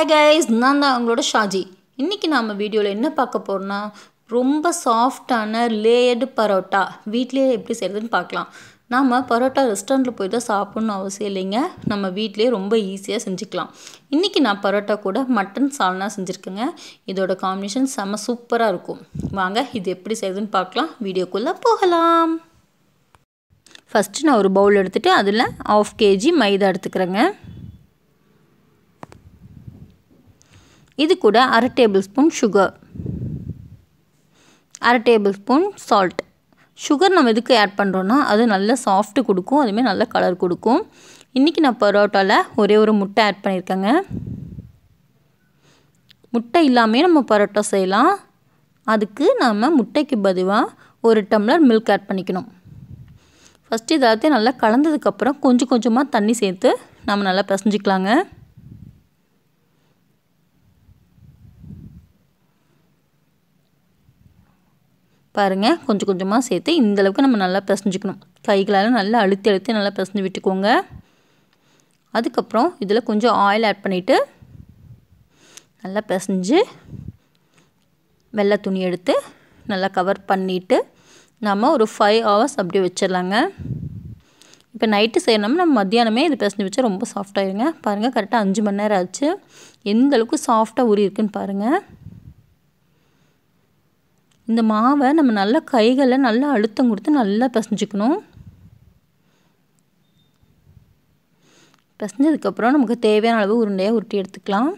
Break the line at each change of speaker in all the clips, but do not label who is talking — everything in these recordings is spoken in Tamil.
ஹே கைஸ் நான் தான் உங்களோட ஷாஜி இன்றைக்கி நாம் வீடியோவில் என்ன பார்க்க போகிறோன்னா ரொம்ப சாஃப்டான லேயர்டு பரோட்டா வீட்லேயே எப்படி செய்கிறதுன்னு பார்க்கலாம் நாம் பரோட்டா ரெஸ்டாரண்ட்டில் போய் தான் சாப்பிட்ணும் அவசியம் இல்லைங்க நம்ம வீட்லேயே ரொம்ப ஈஸியாக செஞ்சுக்கலாம் இன்றைக்கி நான் பரோட்டா கூட மட்டன் சால்னா செஞ்சுருக்கேங்க இதோட காம்பினேஷன் செம்ம சூப்பராக இருக்கும் வாங்க இது எப்படி செய்யுதுன்னு பார்க்கலாம் வீடியோக்குள்ளே போகலாம் ஃபஸ்ட்டு நான் ஒரு பவுல் எடுத்துகிட்டு அதில் ஆஃப் கேஜி மைதா எடுத்துக்கிறேங்க இது கூட அரை டேபிள் ஸ்பூன் சுகர் அரை டேபிள் ஸ்பூன் சால்ட் சுகர் நம்ம எதுக்கு ஆட் பண்ணுறோன்னா அது நல்ல சாஃப்ட்டு கொடுக்கும் அதுமாரி நல்ல கலர் கொடுக்கும் இன்றைக்கி நான் பரோட்டாவில் ஒரே ஒரு முட்டை ஆட் பண்ணியிருக்கேங்க முட்டை இல்லாமே நம்ம பரோட்டா செய்யலாம் அதுக்கு நம்ம முட்டைக்கு பதிவாக ஒரு டம்ளர் மில்க் ஆட் பண்ணிக்கணும் ஃபஸ்ட்டு இதெல்லாத்தையும் நல்லா கலந்ததுக்கப்புறம் கொஞ்சம் கொஞ்சமாக தண்ணி சேர்த்து நம்ம நல்லா பிசைஞ்சிக்கலாங்க பாருங்கள் கொஞ்சம் கொஞ்சமாக சேர்த்து இந்தளவுக்கு நம்ம நல்லா பிசைஞ்சிக்கணும் கைகளால் நல்லா அழுத்தி அழுத்தி நல்லா பிசைஞ்சு விட்டுக்கோங்க அதுக்கப்புறம் இதில் கொஞ்சம் ஆயில் ஆட் பண்ணிவிட்டு நல்லா பிசைஞ்சு வெள்ளை துணி எடுத்து நல்லா கவர் பண்ணிவிட்டு நம்ம ஒரு ஃபைவ் ஹவர்ஸ் அப்படியே வச்சிடலாங்க இப்போ நைட்டு செய்யணும்னா நம்ம மத்தியானமே இது பிசைஞ்சு வச்சா ரொம்ப சாஃப்டாகிடுங்க பாருங்கள் கரெக்டாக அஞ்சு மணி நேரம் ஆச்சு எந்த அளவுக்கு சாஃப்டாக ஊறி இருக்குதுன்னு பாருங்கள் இந்த மாவை நம்ம நல்லா கைகளை நல்லா அழுத்தம் கொடுத்து நல்லா பிசைஞ்சிக்கணும் பசைஞ்சதுக்கப்புறம் நமக்கு தேவையான அளவு உருண்டையாக உருட்டி எடுத்துக்கலாம்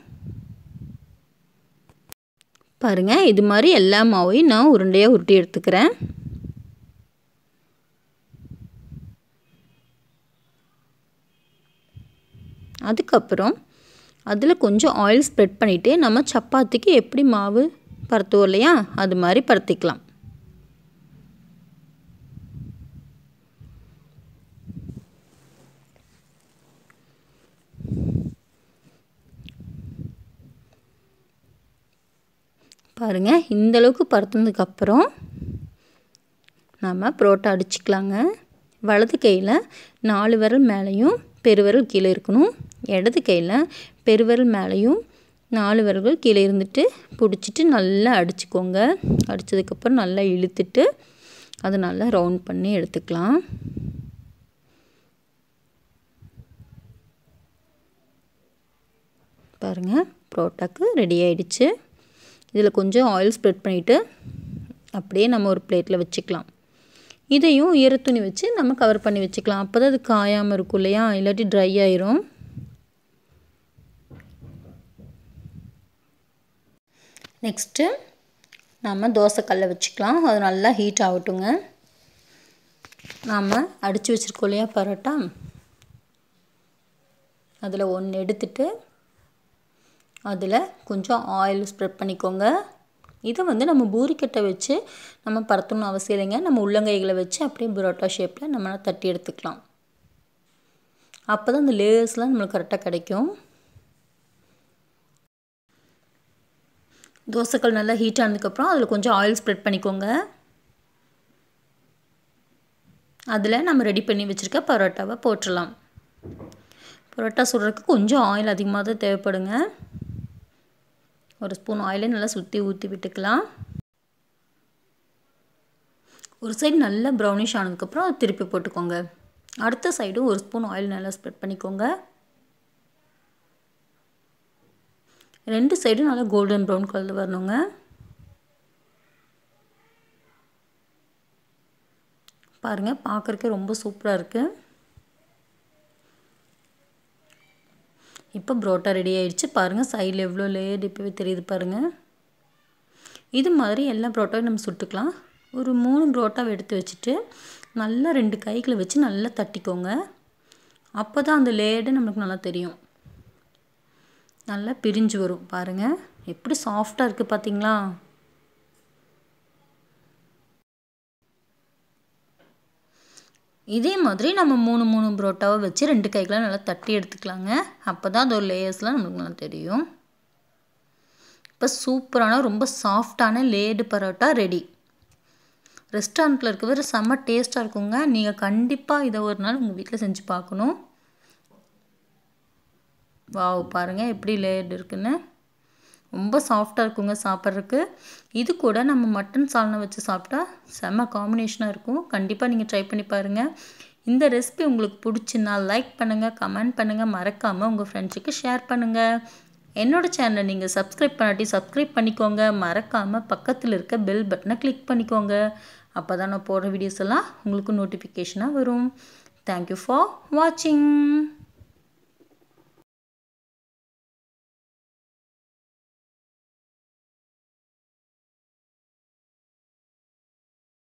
பாருங்கள் இது மாதிரி எல்லா மாவையும் நான் உருண்டையாக உருட்டி எடுத்துக்கிறேன் அதுக்கப்புறம் அதில் கொஞ்சம் ஆயில் ஸ்ப்ரெட் பண்ணிவிட்டு நம்ம சப்பாத்திக்கு எப்படி மாவு பருத்துவோம் இல்லையா அது மாதிரி பருத்திக்கலாம் பாருங்கள் இந்தளவுக்கு பருத்துனதுக்கப்புறம் நம்ம புரோட்டா அடிச்சுக்கலாங்க வலது கையில் நாலு விரல் மேலேயும் பெருவரல் கீழே இருக்கணும் இடது கையில் பெருவரல் மேலேயும் நாலு விரல்கள் கீழே இருந்துட்டு பிடிச்சிட்டு நல்லா அடிச்சுக்கோங்க அடித்ததுக்கப்புறம் நல்லா இழுத்துட்டு அது நல்லா ரவுண்ட் பண்ணி எடுத்துக்கலாம் பாருங்கள் புரோட்டாக்கு ரெடி ஆகிடுச்சு இதில் கொஞ்சம் ஆயில் ஸ்ப்ரெட் பண்ணிவிட்டு அப்படியே நம்ம ஒரு பிளேட்டில் வச்சுக்கலாம் இதையும் ஈரத்துணி வச்சு நம்ம கவர் பண்ணி வச்சுக்கலாம் அப்போ தான் அது காயாமல் இருக்கும் இல்லையா இல்லாட்டி ட்ரை ஆயிரும் நெக்ஸ்ட்டு நாம் தோசைக்கல்லை வச்சுக்கலாம் அது நல்லா ஹீட் ஆகட்டுங்க நாம் அடித்து வச்சுருக்கோம் இல்லையா பரோட்டா அதில் ஒன்று எடுத்துட்டு அதில் கொஞ்சம் ஆயில் ஸ்ப்ரெட் பண்ணிக்கோங்க இதை வந்து நம்ம பூரிக்கட்டை வச்சு நம்ம பரத்தணும் அவசியம் இல்லைங்க நம்ம உள்ளங்கைகளை வச்சு அப்படியே புரோட்டா ஷேப்பில் நம்ம தட்டி எடுத்துக்கலாம் அப்போ தான் அந்த லேயர்ஸ்லாம் நம்மளுக்கு கரெக்டாக கிடைக்கும் தோசைக்கல் நல்லா ஹீட் ஆனதுக்கப்புறம் அதில் கொஞ்சம் ஆயில் ஸ்ப்ரெட் பண்ணிக்கோங்க அதில் நம்ம ரெடி பண்ணி வச்சுருக்க பரோட்டாவை போட்டுடலாம் பரோட்டா சுடுறதுக்கு கொஞ்சம் ஆயில் அதிகமாக தான் தேவைப்படுங்க ஒரு ஸ்பூன் ஆயிலே நல்லா சுற்றி ஊற்றி விட்டுக்கலாம் ஒரு சைடு நல்லா ப்ரௌனிஷ் ஆனதுக்கப்புறம் திருப்பி போட்டுக்கோங்க அடுத்த சைடும் ஒரு ஸ்பூன் ஆயில் நல்லா ஸ்ப்ரெட் பண்ணிக்கோங்க ரெண்டு சைடும் நல்லா கோல்டன் ப்ரௌன் கலர் வரணுங்க பாருங்கள் பார்க்குறக்கே ரொம்ப சூப்பராக இருக்குது இப்போ புரோட்டா ரெடி ஆயிடுச்சு பாருங்கள் சைடில் எவ்வளோ லேயர் இப்போவே தெரியுது பாருங்கள் இது மாதிரி எல்லா புரோட்டாவும் நம்ம சுட்டுக்கலாம் ஒரு மூணு புரோட்டாவை எடுத்து வச்சுட்டு நல்லா ரெண்டு கைகளை வச்சு நல்லா தட்டிக்கோங்க அப்போ தான் அந்த லேயர்டு நம்மளுக்கு நல்லா தெரியும் நல்லா பிரிஞ்சு வரும் பாருங்கள் எப்படி சாஃப்டாக இருக்குது பார்த்தீங்களா இதே மாதிரி நம்ம மூணு மூணு புரோட்டாவை வச்சு ரெண்டு கைகளாக நல்லா தட்டி எடுத்துக்கலாங்க அப்போ தான் அதோட லேயர்ஸ்லாம் நம்மளுக்கு நல்லா தெரியும் இப்போ சூப்பரான ரொம்ப சாஃப்டான லேடு பரோட்டா ரெடி ரெஸ்டாரண்ட்டில் இருக்கிற செம்ம டேஸ்ட்டாக இருக்குங்க நீங்கள் கண்டிப்பாக இதை ஒரு நாள் உங்கள் வீட்டில் செஞ்சு பார்க்கணும் வாவ் பாருங்கள் எப்படி லேயர்டு இருக்குன்னு ரொம்ப சாஃப்டாக இருக்குங்க சாப்பிட்றதுக்கு இது கூட நம்ம மட்டன் சால்னை வச்சு சாப்பிட்டா செம்ம காம்பினேஷனாக இருக்கும் கண்டிப்பாக நீங்கள் ட்ரை பண்ணி பாருங்கள் இந்த ரெசிபி உங்களுக்கு பிடிச்சின்னா லைக் பண்ணுங்கள் கமெண்ட் பண்ணுங்கள் மறக்காமல் உங்கள் ஃப்ரெண்ட்ஸுக்கு ஷேர் பண்ணுங்கள் என்னோடய சேனலை நீங்கள் சப்ஸ்கிரைப் பண்ணாட்டி சப்ஸ்கிரைப் பண்ணிக்கோங்க மறக்காமல் பக்கத்தில் இருக்க பெல் பட்டனை கிளிக் பண்ணிக்கோங்க அப்போ தான் நான் போடுற வீடியோஸ் எல்லாம் உங்களுக்கு நோட்டிஃபிகேஷனாக வரும் தேங்க்யூ ஃபார் வாட்சிங்